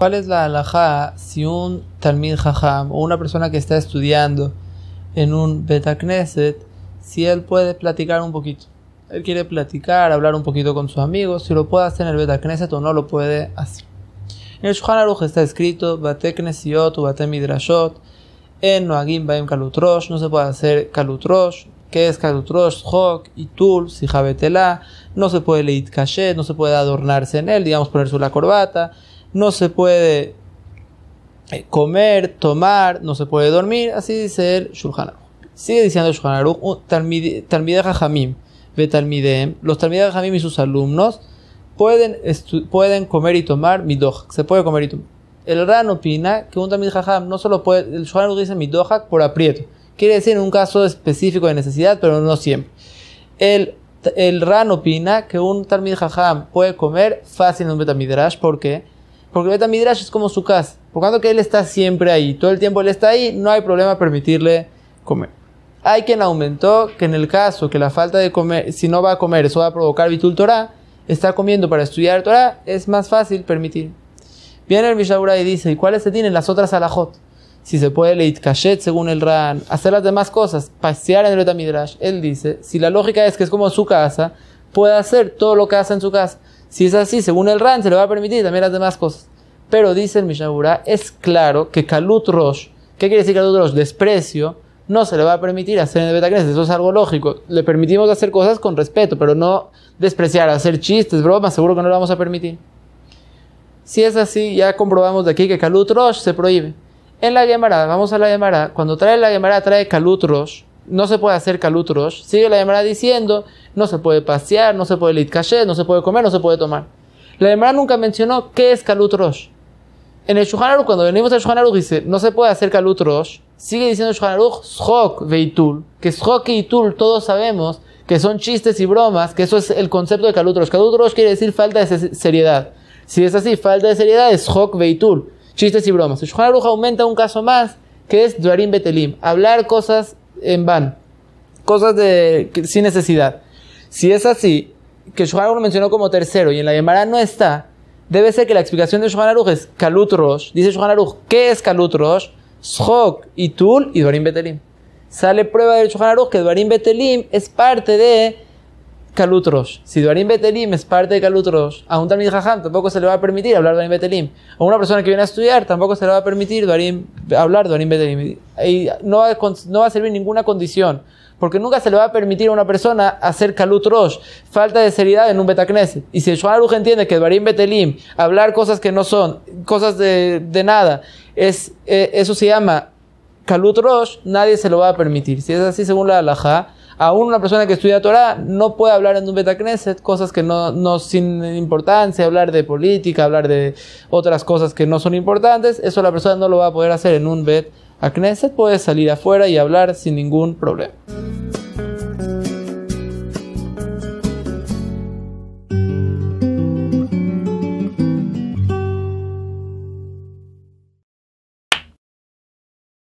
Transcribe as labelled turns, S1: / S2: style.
S1: ¿Cuál es la halajá si un talmid jajam o una persona que está estudiando en un betakneset si él puede platicar un poquito? Él quiere platicar, hablar un poquito con sus amigos, si lo puede hacer en el betakneset o no lo puede hacer. En el Shulchan está escrito, bateknesiot o batemidrashot, en Noagim Baim Kalutrosh, no se puede hacer Kalutrosh, qué es Kalutrosh, Hok, Itul, Sijabetela, no se puede leer Kashet, no se puede adornarse en él, digamos ponerse la corbata, no se puede eh, comer, tomar, no se puede dormir, así dice el Shulchan Sigue diciendo el Shulchan Aruch, Talmideh Jamim, los Talmidah Jamim y sus alumnos pueden, comer y tomar midohak, se puede comer y tomar. El Ran opina que un Talmidah Jajam no solo puede, el Shulchan dice midohak por aprieto, quiere decir en un caso específico de necesidad, pero no siempre. El el Ran opina que un Talmid Jajam puede comer fácilmente en un Betamidrash. ¿Por porque Beta Midrash es como su casa. Por tanto que él está siempre ahí, todo el tiempo él está ahí, no hay problema permitirle comer. Hay quien aumentó que en el caso que la falta de comer, si no va a comer, eso va a provocar vitul Torah, está comiendo para estudiar Torah, es más fácil permitir. Viene el Mishabura y dice, ¿y cuáles se tienen las otras alajot? Si se puede leer cachet según el Ran, hacer las demás cosas, pasear en el Midrash, Él dice, si la lógica es que es como su casa, puede hacer todo lo que hace en su casa. Si es así, según el RAN, se le va a permitir también las demás cosas. Pero dice el Mishnah es claro que Kalut Rosh, ¿qué quiere decir Kalut Rosh? Desprecio, no se le va a permitir hacer en el eso es algo lógico. Le permitimos hacer cosas con respeto, pero no despreciar, hacer chistes, bromas, seguro que no lo vamos a permitir. Si es así, ya comprobamos de aquí que Kalut Rosh se prohíbe. En la llamarada vamos a la Gemara, cuando trae la Gemara trae Kalut Rosh, no se puede hacer kalutrosh. Sigue la Gemara diciendo, no se puede pasear, no se puede calle, no se puede comer, no se puede tomar. La Gemara nunca mencionó qué es calutrosh. En el Shulchan cuando venimos al Shulchan dice, no se puede hacer calutrosh. Sigue diciendo el aruch... shok veitul. Que shok veitul... todos sabemos que son chistes y bromas, que eso es el concepto de calutros. Kalutrosh quiere decir falta de seriedad. Si es así, falta de seriedad es shok veitul. Chistes y bromas. El aumenta un caso más, que es duarim betelim. Hablar cosas en van. Cosas de, sin necesidad. Si es así, que Aruch lo mencionó como tercero y en la llamada no está, debe ser que la explicación de Aruch es calutros dice Dice Aruch ¿qué es calutros? Rosh? y Itul y duarim Betelim. Sale prueba de Aruch que duarim Betelim es parte de calutros Si duarim Betelim es parte de calutros a un Tamil Jajam tampoco se le va a permitir hablar duarim Betelim. A una persona que viene a estudiar tampoco se le va a permitir betelim hablar de no va, a servir ninguna condición. Porque nunca se le va a permitir a una persona hacer kalut falta de seriedad en un betacnes, Y si el Shulchan entiende que Barim Betelim, hablar cosas que no son, cosas de, nada, es, eh, eso se llama kalut nadie se lo va a permitir. Si es así según la halajá, aún una persona que estudia Torah no puede hablar en un Bet Betacneset cosas que no, no sin importancia, hablar de política, hablar de otras cosas que no son importantes, eso la persona no lo va a poder hacer en un Bet. A puede salir afuera y hablar sin ningún problema.